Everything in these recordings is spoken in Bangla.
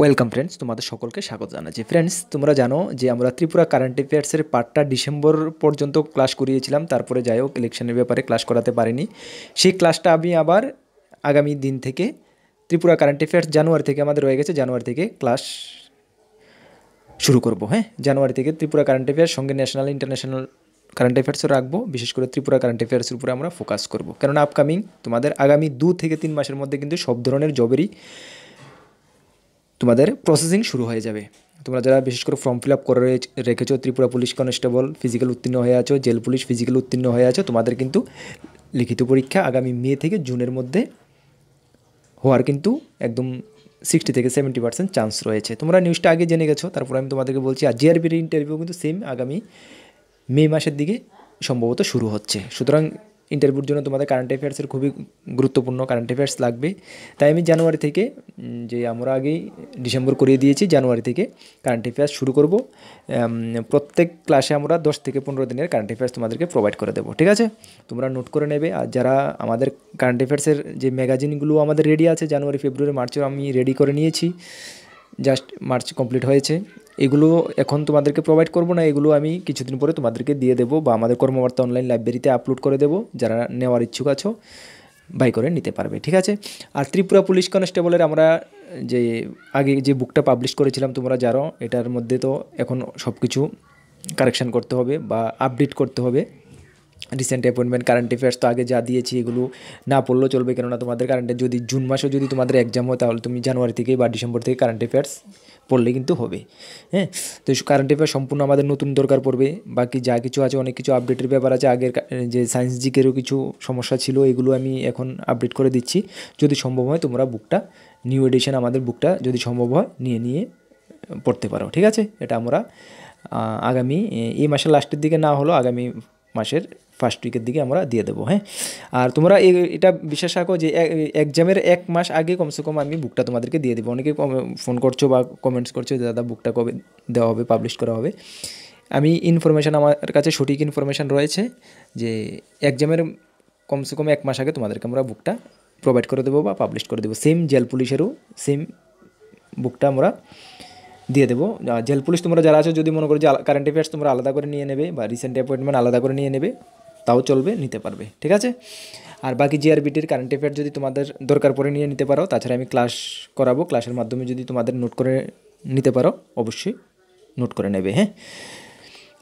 ওয়েলকাম ফ্রেন্ডস তোমাদের সকলকে স্বাগত জানাচ্ছি ফ্রেন্ডস তোমরা জানো যে আমরা ত্রিপুরা কারেন্ট অ্যাফেয়ার্সের পার্টটা ডিসেম্বর পর্যন্ত ক্লাস করিয়েছিলাম তারপরে যাই হোক ইলেকশনের ব্যাপারে ক্লাস করাতে পারিনি সেই ক্লাসটা আমি আবার আগামী দিন থেকে ত্রিপুরা কারেন্ট অ্যাফেয়ার্স জানুয়ারি থেকে আমাদের রয়ে গেছে জানুয়ারি থেকে ক্লাস শুরু করব হ্যাঁ জানুয়ারি থেকে ত্রিপুরা কারেন্ট অ্যাফেয়ার্স সঙ্গে ন্যাশনাল ইন্টারন্যাশনাল কারেন্ট অ্যাফেয়ার্সও রাখবো বিশেষ করে ত্রিপুরা কারেন্ট অ্যাফেয়ার্সের উপরে আমরা ফোকাস করবো কেননা আপকামিং তোমাদের আগামী দু থেকে তিন মাসের মধ্যে কিন্তু সব ধরনের জবেরই তোমাদের প্রসেসিং শুরু হয়ে যাবে তোমরা যারা বিশেষ করে ফর্ম ফিল আপ করে রেখেছো ত্রিপুরা পুলিশ কনস্টেবল ফিজিক্যাল উত্তীর্ণ হয়ে আছো জেল পুলিশ ফিজিক্যাল উত্তীর্ণ হয়ে আছো তোমাদের কিন্তু লিখিত পরীক্ষা আগামী মে থেকে জুনের মধ্যে হওয়ার কিন্তু একদম সিক্সটি থেকে সেভেন্টি পার্সেন্ট চান্স রয়েছে তোমরা নিউজটা আগে জেনে গেছো তারপর আমি তোমাদেরকে বলছি আর জিআরবির ইন্টারভিউ কিন্তু সেম আগামী মে মাসের দিকে সম্ভবত শুরু হচ্ছে সুতরাং ইন্টারভিউর জন্য তোমাদের কারেন্ট অ্যাফেয়ার্সের খুবই গুরুত্বপূর্ণ কারেন্ট অ্যাফেয়ার্স লাগবে তাই আমি জানুয়ারি থেকে যে আমরা আগেই ডিসেম্বর করিয়ে দিয়েছি জানুয়ারি থেকে কারেন্ট অ্যাফেয়ার্স শুরু করব প্রত্যেক ক্লাসে আমরা দশ থেকে পনেরো দিনের কারেন্ট অ্যাফেয়ার্স তোমাদেরকে প্রোভাইড করে দেবো ঠিক আছে তোমরা নোট করে নেবে আর যারা আমাদের কারেন্ট অ্যাফেয়ার্সের যে ম্যাগাজিনগুলো আমাদের রেডি আছে জানুয়ারি ফেব্রুয়ারি মার্চেও আমি রেডি করে নিয়েছি জাস্ট মার্চ কমপ্লিট হয়েছে এগুলো এখন তোমাদেরকে প্রোভাইড করব না এগুলো আমি কিছুদিন পরে তোমাদেরকে দিয়ে দেবো বা আমাদের কর্মবার্তা অনলাইন লাইব্রেরিতে আপলোড করে দেবো যারা নেওয়ার ইচ্ছুক আছো বাই করে নিতে পারবে ঠিক আছে আর ত্রিপুরা পুলিশ কনস্টেবলের আমরা যে আগে যে বুকটা পাবলিশ করেছিলাম তোমরা জানো এটার মধ্যে তো এখন সব কিছু কারেকশান করতে হবে বা আপডেট করতে হবে রিসেন্ট অ্যাপয়েন্টমেন্ট কারেন্ট অ্যাফেয়ার্স তো আগে যা দিয়েছি এগুলো না পড়লেও চলবে কেননা তোমাদের কারেন্টের যদি জুন মাসে যদি তোমাদের এক্সাম হয় তাহলে তুমি জানুয়ারি থেকে বা ডিসেম্বর থেকে কারেন্ট অ্যাফেয়ার্স পড়লে কিন্তু হবে হ্যাঁ তো কারেন্ট অ্যাফেয়ার সম্পূর্ণ আমাদের নতুন দরকার পড়বে বাকি যা কিছু আছে অনেক কিছু আপডেটের ব্যাপার আছে আগের যে সায়েন্স জিকেরও কিছু সমস্যা ছিল এগুলো আমি এখন আপডেট করে দিচ্ছি যদি সম্ভব হয় তোমরা বুকটা নিউ এডিশন আমাদের বুকটা যদি সম্ভব হয় নিয়ে নিয়ে পড়তে পারো ঠিক আছে এটা আমরা আগামী এই মাসের লাস্টের দিকে না হলো আগামী মাসের ফার্স্ট উইকের দিকে আমরা দিয়ে দেবো হ্যাঁ আর তোমরা এটা বিশ্বাস রাখো যে এক্সামের এক মাস আগে কমসে কম আমি বুকটা তোমাদেরকে দিয়ে দেবো অনেকে ফোন করছো বা কমেন্টস করছো যে দাদা বুকটা কবে দেওয়া হবে পাবলিশ করা হবে আমি ইনফরমেশান আমার কাছে সঠিক ইনফরমেশান রয়েছে যে এক্সামের কমসে কম এক মাস আগে তোমাদেরকে আমরা বুকটা প্রোভাইড করে দেবো বা পাবলিশ করে দেবো সেম জেল পুলিশেরও সেম বুকটা আমরা দিয়ে দেবো জেল পুলিশ তোমরা যারা আছো যদি মনে করো যে কারেন্ট অ্যাফেয়ার্স তোমরা আলাদা করে নিয়ে নেবে বা রিসেন্ট অ্যাপয়েন্টমেন্ট আলাদা করে নিয়ে নেবে তাও চলবে নিতে পারবে ঠিক আছে আর বাকি জিআরবিটির কারেন্ট অ্যাফেয়ার যদি তোমাদের দরকার পড়ে নিয়ে নিতে পারো তাছাড়া আমি ক্লাস করাবো ক্লাসের মাধ্যমে যদি তোমাদের নোট করে নিতে পারো অবশ্যই নোট করে নেবে হ্যাঁ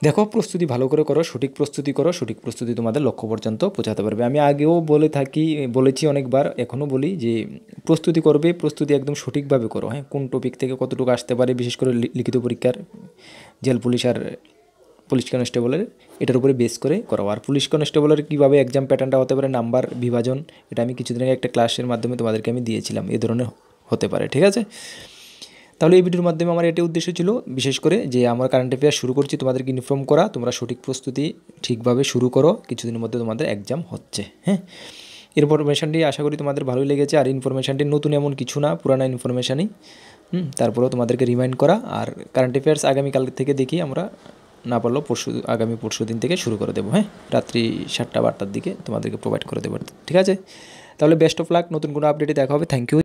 দেখো প্রস্তুতি ভালো করে করো সঠিক প্রস্তুতি করো সঠিক প্রস্তুতি তোমাদের লক্ষ্য পর্যন্ত পৌঁছাতে পারবে আমি আগেও বলে থাকি বলেছি অনেকবার এখনও বলি যে প্রস্তুতি করবে প্রস্তুতি একদম সঠিকভাবে করো হ্যাঁ কোন টপিক থেকে কতটুকু আসতে পারে বিশেষ করে লিখিত পরীক্ষার জেল পুলিশ আর পুলিশ কনস্টেবলের এটার উপরে বেস করে করাবো আর পুলিশ কনস্টেবলের কীভাবে এক্সাম প্যাটার্নটা হতে পারে নাম্বার বিভাজন এটা আমি কিছুদিন আগে একটা ক্লাসের মাধ্যমে তোমাদেরকে আমি দিয়েছিলাম এ ধরনের হতে পারে ঠিক আছে তাহলে এই ভিডিওর মাধ্যমে আমার এটাই উদ্দেশ্য ছিল বিশেষ করে যে আমরা কারেন্ট অ্যাফেয়ার শুরু করছি তোমাদেরকে ইনফর্ম করা তোমরা সঠিক প্রস্তুতি ঠিকভাবে শুরু করো কিছুদিনের মধ্যে তোমাদের এক্সাম হচ্ছে হ্যাঁ ইনফরমেশানটি আশা করি তোমাদের ভালোই লেগেছে আর ইনফরমেশানটি নতুন এমন কিছু না পুরানো ইনফরমেশানই হুম তারপরেও তোমাদেরকে রিমাইন্ড করা আর কারেন্ট অ্যাফেয়ার্স আগামীকাল থেকে দেখি আমরা না পারলেও পরশু আগামী পরশু দিন থেকে শুরু করে দেবো হ্যাঁ রাত্রি সাতটা বারটার দিকে তোমাদেরকে প্রোভাইড করে দেবো ঠিক আছে তাহলে বেস্ট অফ লাক নতুন কোনো আপডেটে দেখা হবে থ্যাংক ইউ